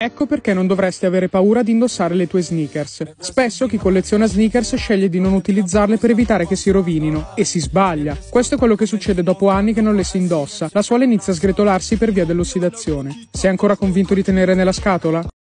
Ecco perché non dovresti avere paura di indossare le tue sneakers. Spesso chi colleziona sneakers sceglie di non utilizzarle per evitare che si rovinino, e si sbaglia. Questo è quello che succede dopo anni che non le si indossa, la suola inizia a sgretolarsi per via dell'ossidazione. Sei ancora convinto di tenere nella scatola?